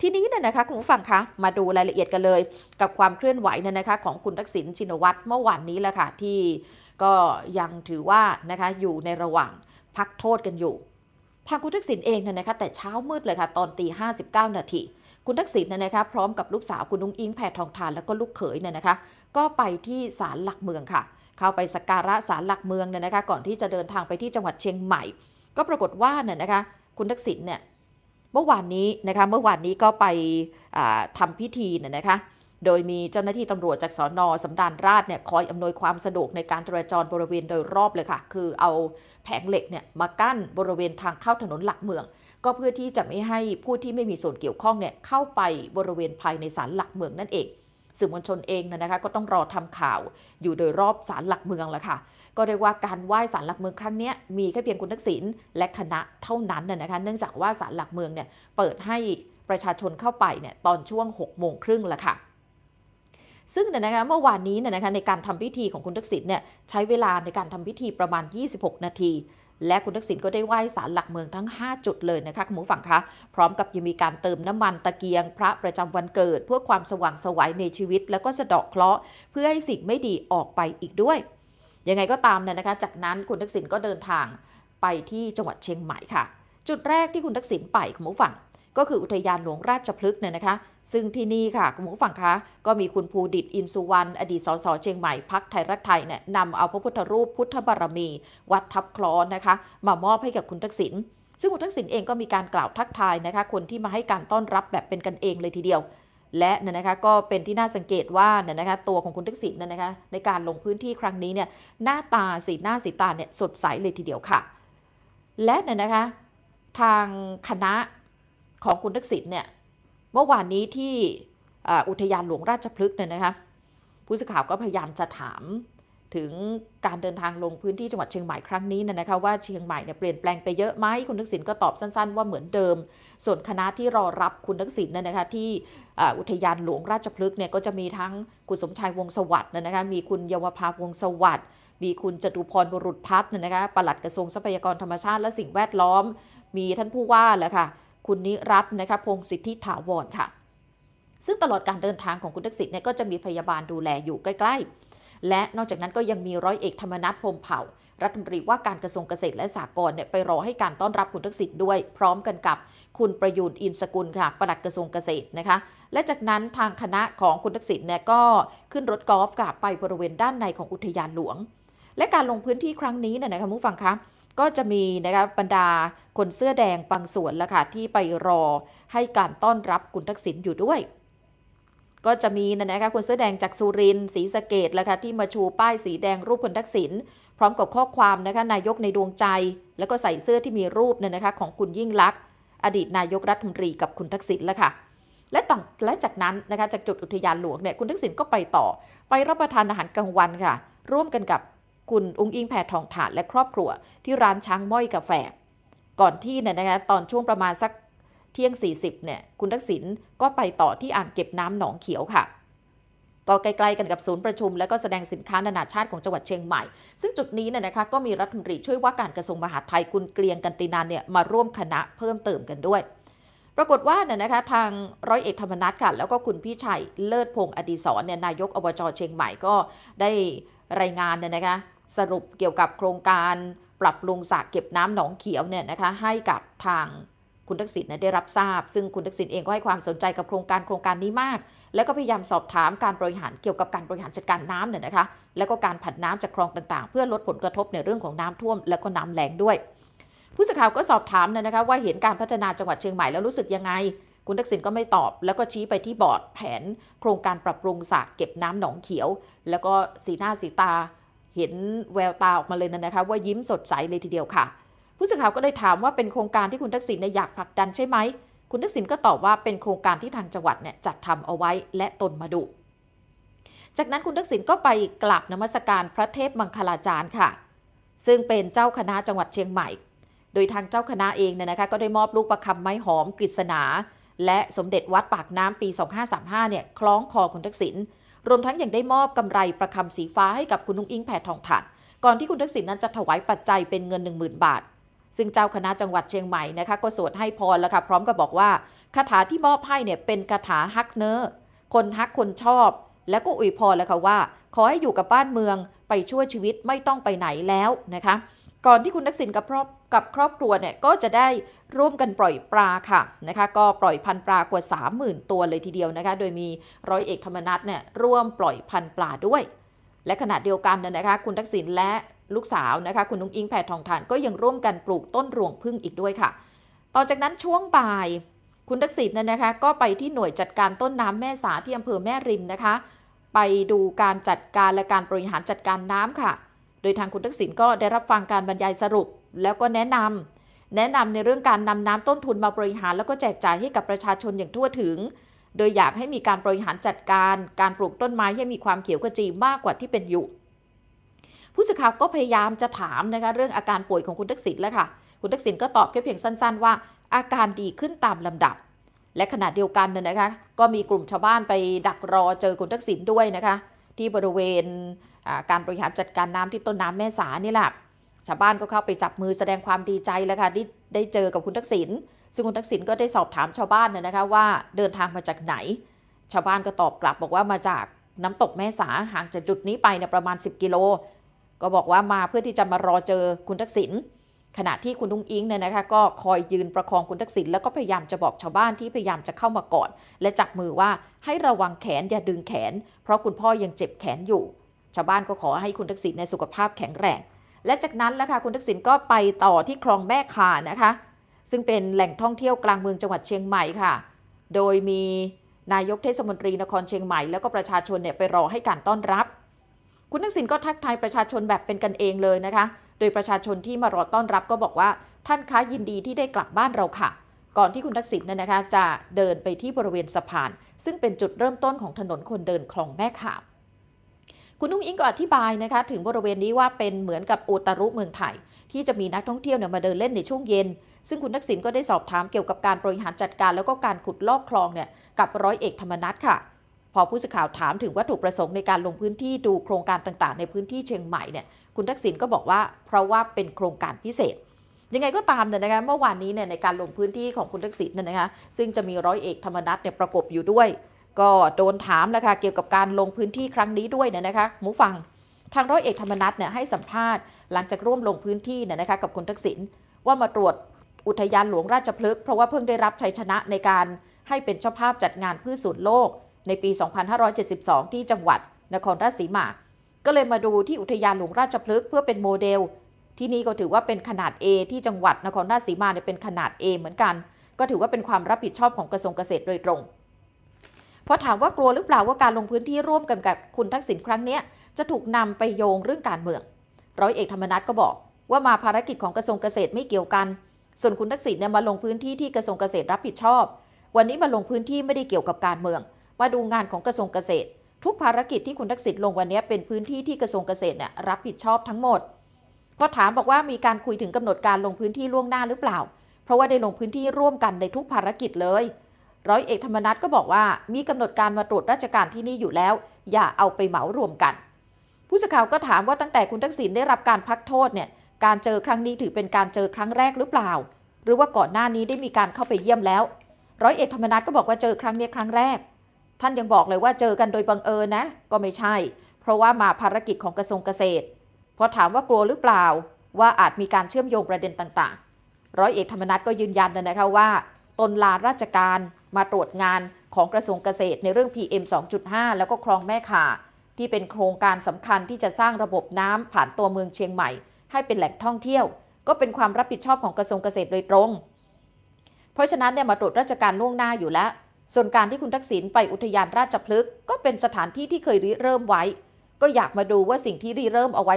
ทีนี้เนี่ยนะคะคุณผู้ฟังคะ มาดูรายละเอียดกันเลย กับความเคลื่อนไหวเนี่ยนะคะของคุณทักษิณชินวัตรเมื่อวานนี้แหละค่ะ ที่ก็ยังถือว่านะคะอยู่ในระหว่างพักโทษกันอยู่ทางคุณทักษิณเองเนี่ยนะคะแต่เช้ามืดเลยค่ะ ตอนตีห้าสิบเก้านาทีคุณทักษิณเนี่ยนะคะพร้อมกับลูกสาวคุณนุ้งอิงแผ่ทองทานแล้วก็ลูกเขยเนี่ยนะคะก็ไปที่ศาลหลักเมืองค่ะ เข้าไปสักการะศาลหลักเมืองเนี่ยนะคะ ก่อนที่จะเดินทางไปที่จังหวัดเชียงใหม่ ก็ปรากฏว่าเนี่ยนะคะคุณทักษิณเนี่ยเมื่อวานนี้นะคะเมื่อวานนี้ก็ไปทำพิธีน่ยนะคะโดยมีเจ้าหน้าที่ตำรวจจากสอนอสำดานราชเนี่ยคอยอำนวยความสะดวกในการจราจรบริเวณโดยรอบเลยค่ะ คือเอาแผงเหล็กเนี่ยมากั้นบริเวณทางเข้าถนนหลักเมือง ก็เพื่อที่จะไม่ให้ผู้ที่ไม่มีส่วนเกี่ยวข้องเนี่ยเข้าไปบริเวณภายในศาลหลักเมืองนั่นเองสื่อมวลชนเองนะคะก็ต้องรอทำข่าวอยู่โดยรอบศาลหลักเมืองและค่ะก็เรียกว่าการไหว้ศาลหลักเมืองครั้งนี้มีแค่เพียงคุณทักษิณและคณะเท่านั้นนนะคะเนื่องจากว่าศาลหลักเมืองเนี่ยเปิดให้ประชาชนเข้าไปเนี่ยตอนช่วง6โมงครึ่งละค่ะซึ่งเนี่ยนะคะเมื่อวานนี้เนี่ยนะคะในการทำพิธีของคุณทักษิณเนี่ยใช้เวลาในการทำพิธีประมาณ 26 นาที และคุณทักษิณก็ได้ไหว้ศาลหลักเมืองทั้ง 5 จุดเลยนะคะคุณผู้ฟังคะพร้อมกับยังมีการเติมน้ำมันตะเกียง พระประจำวันเกิด เพื่อความสว่างสวัยในชีวิต และก็สะเดาะเคราะห์ เพื่อให้สิ่งไม่ดีออกไปอีกด้วยยังไงก็ตามเนี่ยนะคะ จากนั้นคุณทักษิณก็เดินทางไปที่จังหวัดเชียงใหม่ค่ะ จุดแรกที่คุณทักษิณไปคุณผู้ฟังก็คืออุทยานหลวงราชพฤกษ์เนี่ยนะคะ ซึ่งที่นี่ค่ะคุณผู้ฟังคะ ก็มีคุณภูดิตอินสุวรรณอดีตสสเชียงใหม่พักไทยรักไทยเนี่ยนำเอาพระพุทธรูปพุทธบารมี วัดทับคลอนนะคะ มามอบให้กับคุณทักษิณ ซึ่งคุณทักษิณเองก็มีการกล่าวทักทายนะคะคนที่มาให้การต้อนรับแบบเป็นกันเองเลยทีเดียวและเนี่ยนะคะก็เป็นที่น่าสังเกตว่าเนี่ยนะคะตัวของคุณทักษิณเนี่ยนะคะในการลงพื้นที่ครั้งนี้เนี่ยหน้าตาสีหน้าสีตาเนี่ยสดใสเลยทีเดียวค่ะ และเนี่ยนะคะทางคณะของคุณทักษิณเนี่ยเมื่อวานนี้ที่อุทยานหลวงราชพฤกษ์เนี่ยนะคะผู้สื่อข่าวก็พยายามจะถามถึงการเดินทางลงพื้นที่จังหวัดเชียงใหม่ครั้งนี้นะคะว่าเชียงใหม่เนี่ยเปลี่ยนแปลงไปเยอะไหมคุณทักษิณก็ตอบสั้นๆว่าเหมือนเดิม ส่วนคณะที่รอรับคุณทักษิณเนี่ยนะคะที่อุทยานหลวงราชพฤกษ์เนี่ยก็จะมีทั้งคุณสมชายวงสวัสด์นะคะมีคุณเยาวภาวงสวัสด์มีคุณจตุพรบุรุษพัฒน์นะคะปลัดกระทรวงทรัพยากรธรรมชาติและสิ่งแวดล้อม มีท่านผู้ว่าแล้วค่ะคุณนิรัตน์นะคะพงศิทธิถาวรค่ะ ซึ่งตลอดการเดินทางของคุณทักษิณเนี่ยก็จะมีพยาบาลดูแลอยู่ใกล้ ๆและนอกจากนั้นก็ยังมีร้อยเอกธรรมนัฐพรมเผ่า รัฐมนตรีว่าการกระทรวงเกษตรและสหกรณ์เนี่ยไปรอให้การต้อนรับคุณทักษิณด้วย พร้อมกันกับคุณประยุ์อินสกุลค่ะปลัดกระทรวงเกษตรนะคะ และจากนั้นทางคณะของคุณทักษิณเนี่ยก็ขึ้นรถกอล์ฟกับไปบริเวณด้านในของอุทยานหลวง และการลงพื้นที่ครั้งนี้เนี่ยนะคะผู้ฟังคะก็จะมีนะคะบบรรดาคนเสื้อแดงบางส่วนละค่ะที่ไปรอ ให้การต้อนรับคุณทักษิณอยู่ด้วยก็จะมีนะนะคะคนเสื้อแดงจากสุรินทร์สีสะเกดแล้วค่ะที่มาชูป้ายสีแดงรูปคนทักษิณพร้อมกับข้อความนะคะนายกในดวงใจ แล้วก็ใส่เสื้อที่มีรูปเนี่ยนะคะของคุณยิ่งลักษณ์อดีตนายกรัฐมนตรีกับคุณทักษิณแล้วค่ะและต่างและจากนั้นนะคะจากจุดอุทยานหลวงเนี่ยคุณทักษิณก็ไปต่อ ไปรับประทานอาหารกลางวันค่ะ ร่วมกันกับคุณอง้งอิงแพทองถาดและครอบครัว ที่ร้านช้างม้อยกาแฟก่อนที่เนี่ยนะคะตอนช่วงประมาณสักเที่ยง 40เนี่ยคุณทักษิณก็ไปต่อที่อ่างเก็บน้ำหนองเขียวค่ะก็ใกล้ๆกันกับศูนย์ประชุมและก็แสดงสินค้านานาชาติของจังหวัดเชียงใหม่ ซึ่งจุดนี้เนี่ยนะคะก็มีรัฐมนตรีช่วยว่าการกระทรวงมหาดไทยคุณเกลียงกันตินานเนี่ยมาร่วมคณะเพิ่มเติมกันด้วย ปรากฏว่าเนี่ยนะคะทางร้อยเอกธรรมนัฐค่ะแล้วก็คุณพี่ชัยเลิศพงศ์อดีศรเนี่ยนายกอบจเชียงใหม่ก็ได้รายงานเนี่ยนะคะสรุปเกี่ยวกับโครงการปรับปรุงสระเก็บน้ำหนองเขียวเนี่ยนะคะให้กับทางคุณทักษิณได้รับทราบซึ่งคุณทักษิณเองก็ให้ความสนใจกับโครงการโครงการนี้มาก แล้วก็พยายามสอบถามการบริหารเกี่ยวกับการบริหารจัดการน้ำเนี่ยนะคะแล้วก็การผัดน้ำจากคลองต่างๆ เพื่อลดผลกระทบในเรื่องของน้ำท่วม และก็น้ำแรงด้วย ผู้สื่อข่าวก็สอบถามนะคะว่าเห็นการพัฒนาจังหวัดเชียงใหม่แล้วรู้สึกยังไง คุณทักษิณก็ไม่ตอบแล้วก็ชี้ไปที่บอร์ดแผน โครงการปรับปรุงสระเก็บน้ำหนองเขียว แล้วก็สีหน้าสีตา เห็นแววตาออกมาเลยนะคะว่ายิ้มสดใสเลยทีเดียวค่ะผู้สื่อข่าวก็เลยถามว่าเป็นโครงการที่คุณทักษิณอยากผลักดันใช่ไหม คุณทักษิณก็ตอบว่าเป็นโครงการที่ทางจังหวัดเนี่ยจัดทำเอาไว้และตนมาดู จากนั้นคุณทักษิณก็ไปกราบนมัสการพระเทพมังคลาจารย์ค่ะ ซึ่งเป็นเจ้าคณะจังหวัดเชียงใหม่ โดยทางเจ้าคณะเองเนี่ยนะคะก็ได้มอบลูกประคำไม้หอมกฤษณาและสมเด็จวัดปากน้ำปี 2535เนี่ยคล้องคอคุณทักษิณ รวมทั้งยังได้มอบกำไรประคำสีฟ้าให้กับคุณนุ้งอิงแผดทองถัดก่อนที่คุณทักษิณนั้นจะถวายปัจจัยเป็นเงิน 10,000 บาทซึ่งเจ้าคณะจังหวัดเชียงใหม่นะคะ ก็สวดให้พรแล้วค่ะพร้อมกับบอกว่าคาถาที่มอบให้เนี่ยเป็นคาถาฮักเนอ้อ คนฮักคนชอบ แล้วก็อวยพรแล้วค่ะว่า ขอให้อยู่กับบ้านเมืองไปช่วยชีวิตไม่ต้องไปไหนแล้วนะคะ ก่อนที่คุณทักษิณกับครอบกับครอบครัวเนี่ยก็จะได้ร่วมกันปล่อยปลาค่ะ นะคะ ก็ปล่อยพันปลากว่า30,000ตัวเลยทีเดียวนะคะโดยมีร้อยเอกธรรมนัฐเนี่ยร่วมปล่อยพันปลาด้วย และขณะเดียวกันนะคะ คุณทักษิณและลูกสาวนะคะคุณนุ้งอิงแพทองทานก็ยังร่วมกันปลูกต้นรวงพึ่งอีกด้วยค่ะ ต่อจากนั้นช่วงบ่าย คุณทักษิณเนี่ยนะคะ ก็ไปที่หน่วยจัดการต้นน้ำแม่สาที่อำเภอแม่ริมนะคะ ไปดูการจัดการและการบริหารจัดการน้ำค่ะ โดยทางคุณทักษิณก็ได้รับฟังการบรรยายสรุป แล้วก็แนะนำ แนะนำในเรื่องการนำน้ำต้นทุนมาบริหารแล้วก็แจกจ่ายให้กับประชาชนอย่างทั่วถึง โดยอยากให้มีการบริหารจัดการ การปลูกต้นไม้ให้มีความเขียวขจีมากกว่าที่เป็นอยู่ผู้สื่อข่าวก็พยายามจะถามนะคะเรื่องอาการป่วยของคุณทักษิณแล้วค่ะ คุณทักษิณก็ตอบแค่เพียงสั้นๆว่าอาการดีขึ้นตามลำดับ และขณะเดียวกันนะคะก็มีกลุ่มชาวบ้านไปดักรอเจอคุณทักษิณด้วยนะคะที่บริเวณการบริหารจัดการน้ำที่ต้นน้ำแม่สานี่แหละ ชาวบ้านก็เข้าไปจับมือแสดงความดีใจแล้วค่ะที่ได้เจอกับคุณทักษิณ ซึ่งคุณทักษิณก็ได้สอบถามชาวบ้านน่ยนะคะว่าเดินทางมาจากไหน ชาวบ้านก็ตอบกลับบอกว่ามาจากน้ำตกแม่สาห่างจากจุดนี้ไปเนี่ยประมาณ10กิโลก็บอกว่ามาเพื่อที่จะมารอเจอคุณทักษิณขณะที่คุณทุงอิงเนี่ยนะคะก็คอยยืนประคองคุณทักษิณแล้วก็พยายามจะบอกชาวบ้านที่พยายามจะเข้ามากอดและจับมือว่าให้ระวังแขนอย่าดึงแขน เพราะคุณพ่อยังเจ็บแขนอยู่ ชาวบ้านก็ขอให้คุณทักษิณในสุขภาพแข็งแรงและจากนั้นแล้วค่ะคุณทักษิณก็ไปต่อที่คลองแม่ขานะคะ ซึ่งเป็นแหล่งท่องเที่ยวกลางเมืองจังหวัดเชียงใหม่ค่ะ โดยมีนายกเทศมนตรีนครเชียงใหม่ แล้วก็ประชาชนเนี่ยไปรอให้การต้อนรับคุณทักษิณก็ทักทายประชาชนแบบเป็นกันเองเลยนะคะ โดยประชาชนที่มารอต้อนรับก็บอกว่าท่านคะยินดีที่ได้กลับบ้านเราค่ะ ก่อนที่คุณทักษิณเนี่ยนะคะจะเดินไปที่บริเวณสะพาน ซึ่งเป็นจุดเริ่มต้นของถนนคนเดินคลองแม่ขาคุณนุ้งอิงก็อธิบายนะคะถึงบริเวณนี้ว่าเป็นเหมือนกับโอตารุเมืองไทย ที่จะมีนักท่องเที่ยวเนี่ยมาเดินเล่นในช่วงเย็น ซึ่งคุณทักษิณก็ได้สอบถามเกี่ยวกับการบริหารจัดการแล้วก็การขุดลอกคลองเนี่ยกับร้อยเอกธรรมนัฐค่ะพอผู้สื่อข่าวถามถึงวัตถุประสงค์ในการลงพื้นที่ดูโครงการต่าง ๆ ในพื้นที่เชียงใหม่เนี่ย คุณทักษิณก็บอกว่าเพราะว่าเป็นโครงการพิเศษ ยังไงก็ตามเนี่ยนะคะ เมื่อวานนี้เนี่ยในการลงพื้นที่ของคุณทักษิณเนี่ยนะคะ ซึ่งจะมีร้อยเอก ธรรมนัฐเนี่ยประกบอยู่ด้วย ก็โดนถามแล้วค่ะเกี่ยวกับการลงพื้นที่ครั้งนี้ด้วยเนี่ยนะคะหมูฟัง ทางร้อยเอกธรรมนัฐเนี่ยให้สัมภาษณ์หลังจากร่วมลงพื้นที่เนี่ยนะคะกับคุณทักษิณว่ามาตรวจอุทยานหลวงราชพฤกษ์เพราะว่าเพิ่งได้รับชัยชนะในการให้เป็นเจ้าภาพจัดงานพืชสวนโลกในปี 2572 ที่จังหวัด นครราชสีมา ก็เลยมาดูที่อุทยานหลวงราชพฤกษ์เพื่อเป็นโมเดล ที่นี่ก็ถือว่าเป็นขนาด A ที่จังหวัด นครราชสีมาเนี่ยเป็นขนาด A เหมือนกัน ก็ถือว่าเป็นความรับผิดชอบของกระทรวงเกษตรโดยตรง พอถามว่ากลัวหรือเปล่าว่าการลงพื้นที่ร่วมกันกับคุณทักษิณครั้งนี้จะถูกนำไปโยงเรื่องการเมือง ร้อยเอกธรรมนัฐก็บอก ว่ามาภารกิจของกระทรวงเกษตรไม่เกี่ยวกัน ส่วนคุณทักษิณเนี่ยมาลงพื้นที่ที่กระทรวงเกษตรรับผิดชอบ วันนี้มาลงพื้นที่ไม่ได้เกี่ยวกับการเมืองมาดูงานของกระทรวงเกษตร ทุกภารกิจที่คุณทักษิณลงวันนี้เป็นพื้นที่ที่กระทรวงเกษตรเนี่ยรับผิดชอบทั้งหมด ก็ถามบอกว่ามีการคุยถึงกำหนดการลงพื้นที่ล่วงหน้าหรือเปล่า เพราะว่าได้ลงพื้นที่ร่วมกันในทุกภารกิจเลย ร้อยเอกธรรมนัฐก็บอกว่ามีกำหนดการมาตรวจราชการที่นี่อยู่แล้ว อย่าเอาไปเหมารวมกัน ผู้สื่อข่าวก็ถามว่าตั้งแต่คุณทักษิณได้รับการพักโทษเนี่ยการเจอครั้งนี้ถือเป็นการเจอครั้งแรกหรือเปล่า หรือว่าก่อนหน้านี้ได้มีการเข้าไปเยี่ยมแล้ว ร้อยเอกธรรมนัฐก็บอกว่าเจอครั้งนี้ครั้งแรกท่านยังบอกเลยว่าเจอกันโดยบังเอิญนะก็ไม่ใช่ เพราะว่ามาภารกิจของกระทรวงเกษตรพอถามว่ากลัวหรือเปล่าว่าอาจมีการเชื่อมโยงประเด็นต่างๆ ร้อยเอกธรรมนัฐก็ยืนยันนะคะว่า ตนลาราชการมาตรวจงานของกระทรวงเกษตรในเรื่อง PM 2.5 แล้วก็คลองแม่ข่าที่เป็นโครงการสำคัญที่จะสร้างระบบน้ำผ่านตัวเมืองเชียงใหม่ให้เป็นแหล่งท่องเที่ยว ก็เป็นความรับผิดชอบของกระทรวงเกษตรโดยตรง เพราะฉะนั้นเนี่ยมาตรวจราชการล่วงหน้าอยู่แล้วส่วนการที่คุณทักษิณไปอุทยานราชพฤกษ์ก็เป็นสถานที่ที่เคยริเริ่มไว้ ก็อยากมาดูว่าสิ่งที่ริเริ่มเอาไว้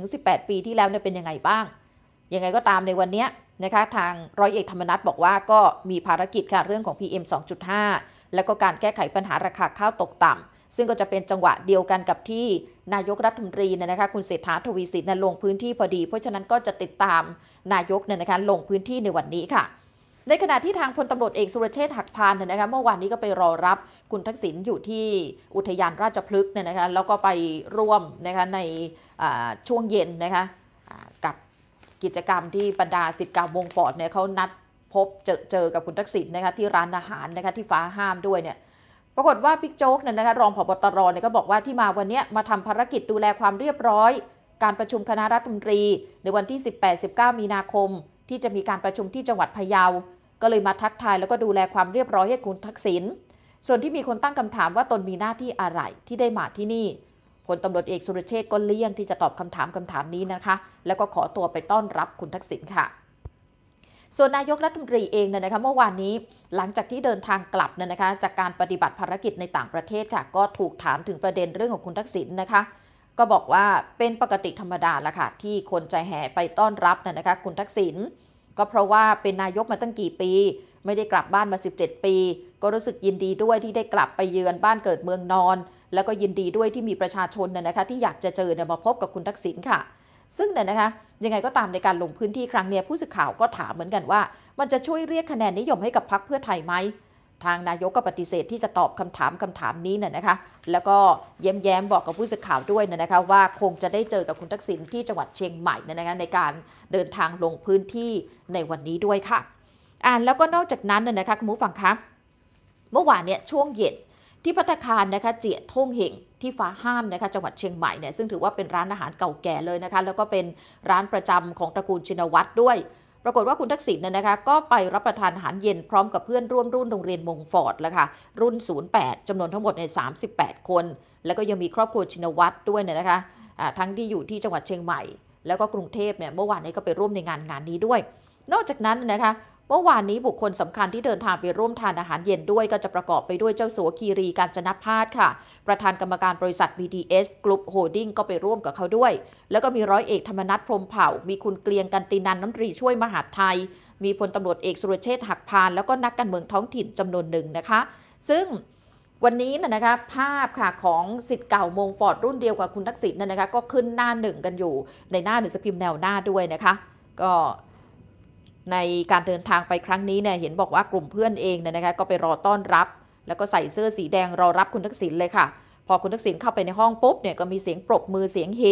17-18 ปีที่แล้วเเป็นยังไงบ้าง ยังไงก็ตามในวันนี้นะคะทางร้อยเอกธรรมนัฐบอกว่าก็มีภารกิจค่ะเรื่องของ PM 2.5 แล้วก็การแก้ไขปัญหาราคาข้าวตกต่ำซึ่งก็จะเป็นจังหวะเดียวกันกับที่นายกรัฐมนตรีเนี่ยนะคะคุณเศรษฐาทวีสินลงพื้นที่พอดี เพราะฉะนั้นก็จะติดตามนายกเนี่ยนะคะลงพื้นที่ในวันนี้ค่ะในขณะที่ทางพลตำรวจเอกสุรเชษฐ์หักพาน เนี่ยนะคะเมื่อวานนี้ก็ไปรอรับคุณทักษิณอยู่ที่อุทยานราชพฤกษ์เนี่ยนะคะแล้วก็ไปร่วมนะคะในช่วงเย็นนะคะกับกิจกรรมที่บรรดาสิทธิ์กาวงฟอร์ดเนี่ยเขานัดพบเจอเจอกับคุณทักษิณนะคะที่ร้านอาหารนะคะที่ฟ้าห้ามด้วยเนี่ยปรากฏว่าพิกโจ๊กเนี่ยนะคะรองผบตรเนี่ยก็บอกว่าที่มาวันนี้มาทำภารกิจดูแลความเรียบร้อย การประชุมคณะรัฐมนตรี ในวันที่ 18-19มีนาคมที่จะมีการประชุมที่จังหวัดพะเยาก็เลยมาทักทายแล้วก็ดูแลความเรียบร้อยให้คุณทักษิณ ส่วนที่มีคนตั้งคำถามว่าตนมีหน้าที่อะไรที่ได้มาที่นี่พลตำรวจเอกสุรเชษก็เลี่ยงที่จะตอบคำถามคำถามนี้นะคะ แล้วก็ขอตัวไปต้อนรับคุณทักษิณค่ะ ส่วนนายกรัฐมนตรีเองเนี่ยนะคะเมื่อวานนี้หลังจากที่เดินทางกลับเนี่ยนะคะจากการปฏิบัติภารกิจในต่างประเทศค่ะก็ถูกถามถึงประเด็นเรื่องของคุณทักษิณนะคะ ก็บอกว่าเป็นปกติธรรมดาละค่ะที่คนใจแห่ไปต้อนรับเนี่ยนะคะคุณทักษิณก็เพราะว่าเป็นนายกมาตั้งกี่ปี ไม่ได้กลับบ้านมา 17 ปี ก็รู้สึกยินดีด้วยที่ได้กลับไปเยือนบ้านเกิดเมืองนอน แล้วก็ยินดีด้วยที่มีประชาชนน่ยนะคะที่อยากจะเจอเนี่ยมาพบกับคุณทักษิณค่ะ ซึ่งเนี่ยนะคะยังไงก็ตามในการลงพื้นที่ครั้งนี้ผู้สื่อข่าวก็ถามเหมือนกันว่า มันจะช่วยเรียกคะแนนนิยมให้กับพรรคเพื่อไทยไหมทางนายกก็ปฏิเสธที่จะตอบคำถามคำถามนี้น่ยนะคะแล้วก็เย้มแยมบอกกับผู้สื่อข่าวด้วยนะคะว่าคงจะได้เจอกับคุณทักษิณที่จังหวัดเชียงใหม่นะคะในการเดินทางลงพื้นที่ในวันนี้ด้วยค่ะอ่าแล้วก็นอกจากนั้นน่ยนะคะคุณผู้ฟังคะเมื่อวานเนี่ย ช่วงเย็นที่พัตคารนะคะเจียท่งเหงที่ฟ้าห้ามนะคะจังหวัดเชียงใหม่เนี่ยซึ่งถือว่าเป็นร้านอาหารเก่าแก่เลยนะคะแล้วก็เป็นร้านประจำของตระกูลชินวัตรด้วยปรากฏว่าคุณทักษิณเนี่ยนะคะก็ไปรับประทานอาหารเย็นพร้อมกับเพื่อนร่วมรุ่นโรงเรียนมงฟอร์ดแล้วค่ะรุ่น 08จำนวนทั้งหมดใน 38 คน แล้วก็ยังมีครอบครัวชินวัตรด้วยเนี่ยนะคะทั้งที่อยู่ที่จังหวัดเชียงใหม่ แล้วก็กรุงเทพเนี่ยเมื่อวานนี้ก็ไปร่วมในงานงานนี้ด้วย นอกจากนั้นนะคะเมื่อวานนี้บุคคลสำคัญที่เดินทางไปร่วมทานอาหารเย็นด้วยก็จะประกอบไปด้วยเจ้าสัวคีรีการจนพาดค่ะ ประธานกรรมการบริษัท BDS Group Holding ก็ไปร่วมกับเขาด้วย แล้วก็มีร้อยเอกธรรมนัฐพรมเผ่า มีคุณเกลียงกันตินันน้ำตรีช่วยมหาดไทยมีพลตำรวจเอกสุรเชษฐ์หักพานแล้วก็นักการเมืองท้องถิ่นจำนวนหนึ่งนะคะ ซึ่งวันนี้นะคะภาพค่ะของสิทธิ์เก่ามงฟอร์ดรุ่นเดียวกับคุณทักษิณนะคะก็ขึ้นหน้าหนึ่งกันอยู่ ในหน้าหนึ่งสพิมพ์แนวหน้าด้วยนะคะก็ในการเดินทางไปครั้งนี้เนี่ยเห็นบอกว่ากลุ่มเพื่อนเองเนี่ยนะคะก็ไปรอต้อนรับ แล้วก็ใส่เสื้อสีแดงรอรับคุณทักษิณเลยค่ะพอคุณทักษิณเข้าไปในห้องปุ๊บเนี่ยก็มีเสียงปรบมือเสียงเฮ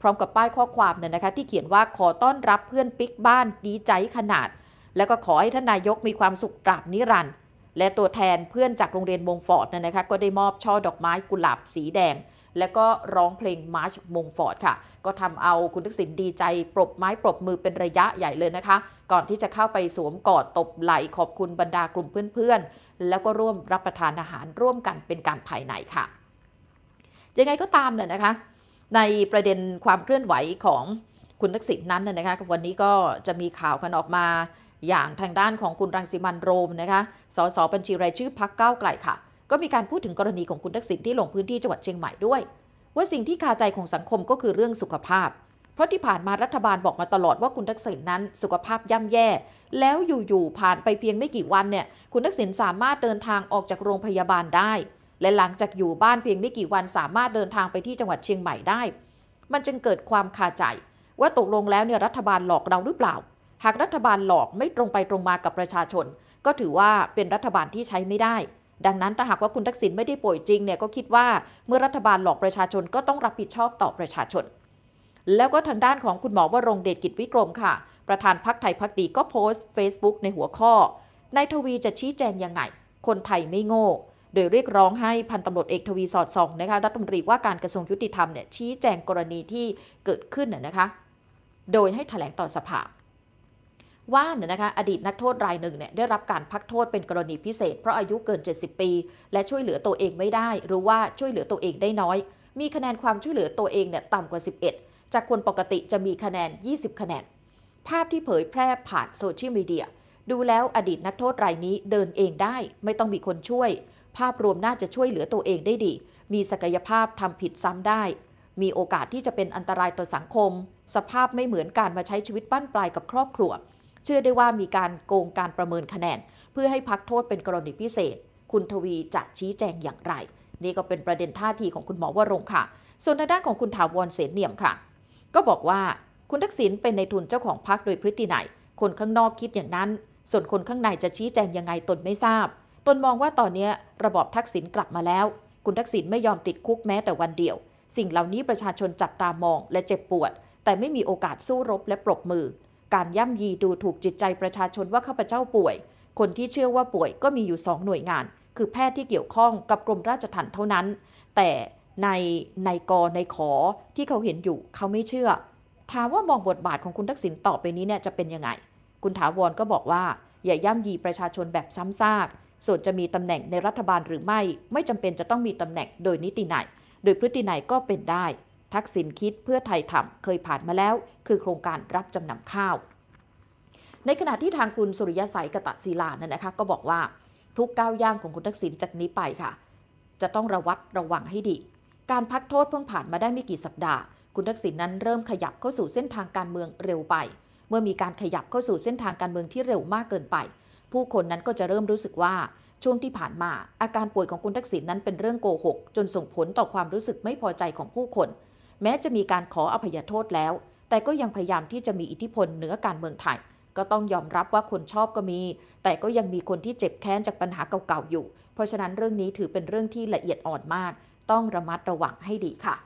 พร้อมกับป้ายข้อความเนี่ยนะคะที่เขียนว่าขอต้อนรับเพื่อนปิ๊กบ้านดีใจขนาดแล้วก็ขอให้ท่านนายกมีความสุขตราบนิรันดร์และตัวแทนเพื่อนจากโรงเรียนวงฟอร์ดเนี่ยนะคะก็ได้มอบช่อดอกไม้กุหลาบสีแดงและก็ร้องเพลงมาร์ชมงฟอร์ดค่ะก็ทำเอาคุณทักษิณดีใจปรบไม้ปรบมือเป็นระยะใหญ่เลยนะคะ ก่อนที่จะเข้าไปสวมกอดตบไหลขอบคุณบรรดากลุ่มเพื่อนๆแล้วก็ร่วมรับประทานอาหารร่วมกันเป็นการภายในค่ะยังไงก็ตามเนี่ยนะคะ ในประเด็นความเคลื่อนไหวของคุณทักษิณนั้นนะคะวันนี้ก็จะมีข่าวกันออกมาอย่างทางด้านของคุณรังสิมันโรมนะคะสส บัญชีรายชื่อพักเก้าไกลค่ะก็มีการพูดถึงกรณีของคุณทักษิณที่ลงพื้นที่จังหวัดเชียงใหม่ด้วย ว่าสิ่งที่คาใจของสังคมก็คือเรื่องสุขภาพ เพราะที่ผ่านมารัฐบาลบอกมาตลอดว่าคุณทักษิณนั้นสุขภาพย่ำแย่แล้วอยู่ๆผ่านไปเพียงไม่กี่วันเนี่ยคุณทักษิณสามารถเดินทางออกจากโรงพยาบาลได้ และหลังจากอยู่บ้านเพียงไม่กี่วันสามารถเดินทางไปที่จังหวัดเชียงใหม่ได้ มันจึงเกิดความคาใจว่าตกลงแล้วเนี่ยรัฐบาลหลอกเราหรือเปล่า หากรัฐบาลหลอกไม่ตรงไปตรงมากับประชาชน ก็ถือว่าเป็นรัฐบาลที่ใช้ไม่ได้ดังนั้นถ้าหากว่าคุณทักษิณไม่ได้ป่วยจริงเนี่ยก็คิดว่า เมื่อรัฐบาลหลอกประชาชนก็ต้องรับผิดชอบต่อประชาชน แล้วก็ทางด้านของคุณหมอวรงเดชกิจวิกรมค่ะ ประธานพักไทยพักดีก็โพสต์ Facebook ในหัวข้อนายทวีจะชี้แจงยังไง คนไทยไม่โง่ โดยเรียกร้องให้พันตำรวจเอกทวีสอดส่องนะคะรัฐมนตรีว่าการกระทรวงยุติธรรมเนี่ยชี้แจงกรณีที่เกิดขึ้นนะคะ โดยให้ถแถลงต่อสภาว่าเนี่ยนะคะอดีตนักโทษรายหนึ่งเนี่ยได้รับการพักโทษเป็นกรณีพิเศษเพราะอายุเกิน 70 ปี และช่วยเหลือตัวเองไม่ได้หรือว่าช่วยเหลือตัวเองได้น้อย มีคะแนนความช่วยเหลือตัวเองเนี่ยต่ำกว่า 11 จากคนปกติจะมีคะแนน 20 คะแนนภาพที่เผยแพร่ผ่านโซเชียลมีเดียดูแล้วอดีตนักโทษรายนี้เดินเองได้ไม่ต้องมีคนช่วย ภาพรวมน่าจะช่วยเหลือตัวเองได้ดี มีศักยภาพทำผิดซ้ำได้ มีโอกาสที่จะเป็นอันตรายต่อสังคม สภาพไม่เหมือนการมาใช้ชีวิตบั้นปลายกับครอบครัวเชื่อได้ว่ามีการโกงการประเมินคะแนน เพื่อให้พักโทษเป็นกรณีพิเศษ คุณทวีจะชี้แจงอย่างไร นี่ก็เป็นประเด็นท่าทีของคุณหมอวรงค่ะ ส่วนทางด้านของคุณถาวรเสนเนียมค่ะ ก็บอกว่า คุณทักษิณเป็นในทุนเจ้าของพักโดยพฤติไหน คนข้างนอกคิดอย่างนั้น ส่วนคนข้างในจะชี้แจงยังไงตนไม่ทราบ ตนมองว่าตอนนี้ระบอบทักษิณกลับมาแล้ว คุณทักษิณไม่ยอมติดคุกแม้แต่วันเดียว สิ่งเหล่านี้ประชาชนจับตามองและเจ็บปวด แต่ไม่มีโอกาสสู้รบและปรบมือการย่ำยีดูถูกจิตใจประชาชนว่าข้าพเจ้าป่วย คนที่เชื่อว่าป่วยก็มีอยู่สองหน่วยงาน คือแพทย์ที่เกี่ยวข้องกับกรมราชทัณฑ์เท่านั้น แต่ในในกในขอที่เขาเห็นอยู่เขาไม่เชื่อ ถามว่ามองบทบาทของคุณทักษิณต่อไปนี้เนี่ยจะเป็นยังไง คุณถาวรก็บอกว่า อย่าย่ำยีประชาชนแบบซ้ำซากส่วนจะมีตำแหน่งในรัฐบาลหรือไม่ ไม่จำเป็นจะต้องมีตำแหน่งโดยนิติไหนโดยพฤติไหนก็เป็นได้ทักษิณคิดเพื่อไทยทำเคยผ่านมาแล้วคือโครงการรับจำนำข้าว ในขณะที่ทางคุณสุริยสัยกตะศิลานั่นนะคะ ก็บอกว่าทุกก้าวย่างของคุณทักษิณจากนี้ไปค่ะ จะต้องระวัดระวังให้ดี การพักโทษเพิ่งผ่านมาได้ไม่กี่สัปดาห์ คุณทักษิณนนั้นเริ่มขยับเข้าสู่เส้นทางการเมืองเร็วไป เมื่อมีการขยับเข้าสู่เส้นทางการเมืองที่เร็วมากเกินไป ผู้คนนั้นก็จะเริ่มรู้สึกว่าช่วงที่ผ่านมาอาการป่วยของคุณทักษิณนนั้นเป็นเรื่องโกหกจนส่งผลต่อความรู้สึกไม่พอใจของผู้คนแม้จะมีการขออภัยโทษแล้ว แต่ก็ยังพยายามที่จะมีอิทธิพลเหนือการเมืองไทย ก็ต้องยอมรับว่าคนชอบก็มี แต่ก็ยังมีคนที่เจ็บแค้นจากปัญหาเก่าๆอยู่ เพราะฉะนั้นเรื่องนี้ถือเป็นเรื่องที่ละเอียดอ่อนมาก ต้องระมัดระวังให้ดีค่ะ